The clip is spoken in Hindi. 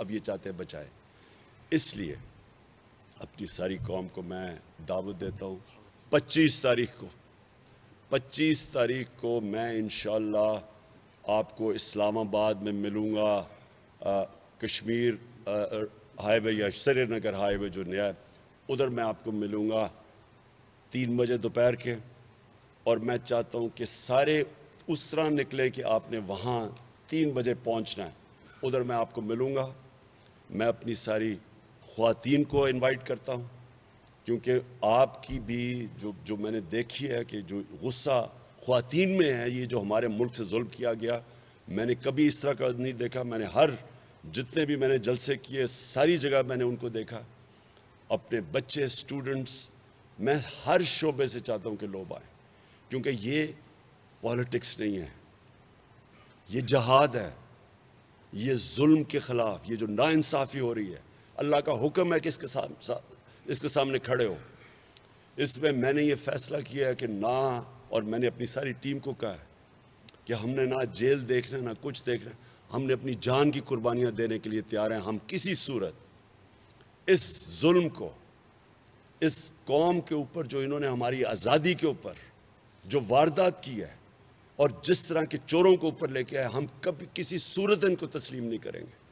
अब ये चाहते हैं बचाए इसलिए अपनी सारी कौम को मैं दावत देता हूँ पच्चीस तारीख को पच्चीस तारीख को मैं इन आपको इस्लामाबाद में मिलूँगा कश्मीर हाईवे या श्रीनगर हाईवे जो नया है उधर मैं आपको मिलूँगा तीन बजे दोपहर के और मैं चाहता हूँ कि सारे उस तरह निकले कि आपने वहाँ तीन बजे पहुँचना है उधर मैं आपको मिलूँगा मैं अपनी सारी खातन को इनवाइट करता हूँ क्योंकि आपकी भी जो जो मैंने देखी है कि जो गुस्सा ख़वान में है ये जो हमारे मुल्क से जुल्म किया गया मैंने कभी इस तरह का नहीं देखा मैंने हर जितने भी मैंने जलसे किए सारी जगह मैंने उनको देखा अपने बच्चे स्टूडेंट्स मैं हर शोबे से चाहता हूँ कि लोग आए क्योंकि ये पॉलिटिक्स नहीं है ये जहाद है ये जुल्म के ख़िलाफ़ ये जो नाानसाफ़ी हो रही है अल्लाह का हुक्म है कि इसके साम, सा, इसके सामने खड़े हो इसमें मैंने ये फ़ैसला किया है कि ना और मैंने अपनी सारी टीम को कहा है कि हमने ना जेल देखना ना कुछ देखना हमने अपनी जान की कुर्बानियाँ देने के लिए तैयार हैं हम किसी सूरत इस जुल्म को इस कौम के ऊपर जो इन्होंने हमारी आज़ादी के ऊपर जो वारदात की है और जिस तरह के चोरों को ऊपर लेके आए हम कभी किसी सूरत इनको तस्लीम नहीं करेंगे